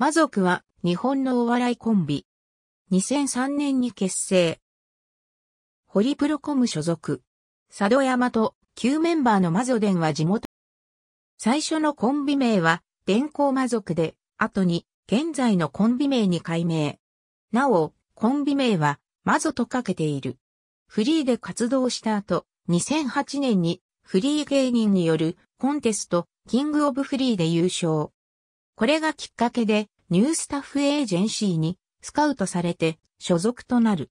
魔族は日本のお笑いコンビ。2003年に結成。ホリプロコム所属。佐渡山と旧メンバーの魔女伝は地元。最初のコンビ名は電光魔族で、後に現在のコンビ名に改名。なお、コンビ名は魔女とかけている。フリーで活動した後、2008年にフリー芸人によるコンテストキングオブフリーで優勝。これがきっかけで、ニュースタッフエージェンシーにスカウトされて所属となる。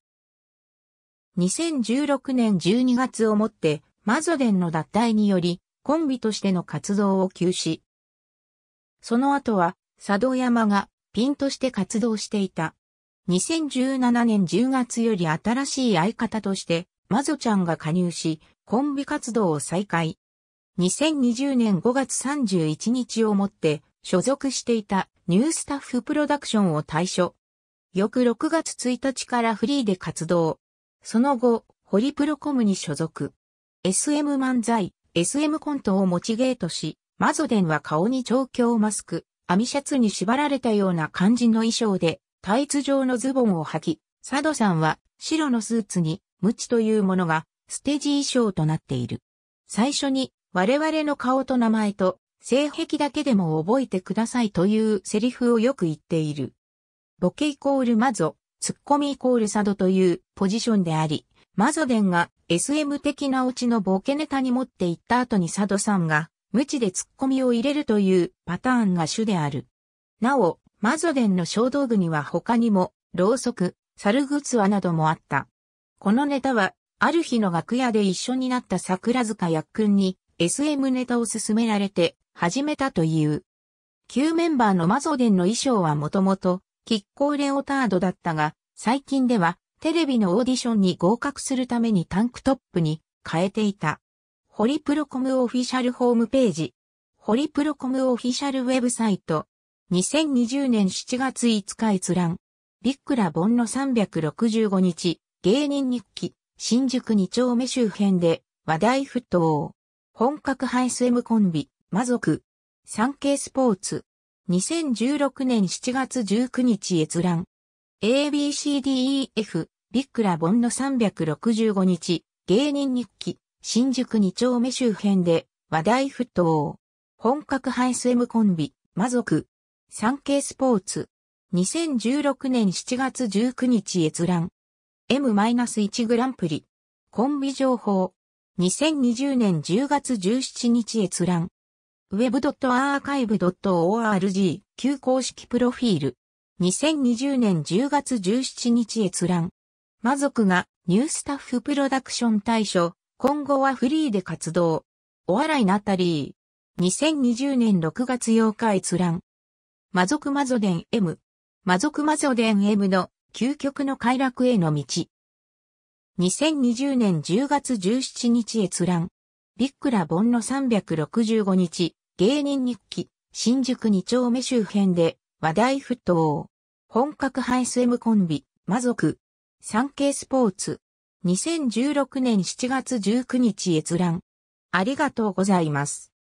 2016年12月をもって、マゾデンの脱退により、コンビとしての活動を休止。その後は、佐渡山がピンとして活動していた。2017年10月より新しい相方として、マゾちゃんが加入し、コンビ活動を再開。2020年5月31日をもって、所属していたニュースタッフプロダクションを退所。翌6月1日からフリーで活動。その後、ホリプロコムに所属。SM 漫才、SM コントをモチゲートし、マゾデンは顔に調教マスク、アミシャツに縛られたような感じの衣装で、タイツ状のズボンを履き、サドさんは白のスーツに、ムチというものが、ステージ衣装となっている。最初に、我々の顔と名前と性癖だけでも覚えてくださいというセリフをよく言っている。ボケイコールマゾ、ツッコミイコールサドというポジションであり、マゾデンが SM 的なオチのボケネタに持っていった後にサドさんが無知でツッコミを入れるというパターンが主である。なお、マゾデンの小道具には他にも、ろうそく、猿グツアなどもあった。このネタは、ある日の楽屋で一緒になった桜塚やっくんに SM ネタを勧められて始めたという。旧メンバーのマゾデンの衣装はもともと、キッコーレオタードだったが、最近では、テレビのオーディションに合格するためにタンクトップに変えていた。ホリプロコムオフィシャルホームページ。ホリプロコムオフィシャルウェブサイト。2020年7月5日閲覧。ビックランの365日、芸人日記、新宿2丁目周辺で話題沸騰。本格ハイスエムコンビ、魔族、ケイスポーツ、2016年7月19日閲覧、ABCDEF、ビックラボンの365日、芸人日記、新宿二丁目周辺で話題沸騰。本格ハイス M コンビ、魔族、ケイスポーツ、2016年7月19日閲覧、M-1 グランプリ、コンビ情報、2020年10月17日閲覧、web.archive.org 旧公式プロフィール。2020年10月17日閲覧。魔族がニュースタッフプロダクション対象。今後はフリーで活動。お笑いナタリー。2020年6月8日閲覧。魔族魔ゾデン M。魔族魔ゾデン M の究極の快楽への道。2020年10月17日閲覧。ビックラボンの365日。芸人日記、新宿二丁目周辺で話題沸騰。本格ハイス M コンビ、魔族。ケイスポーツ。2016年7月19日閲覧。ありがとうございます。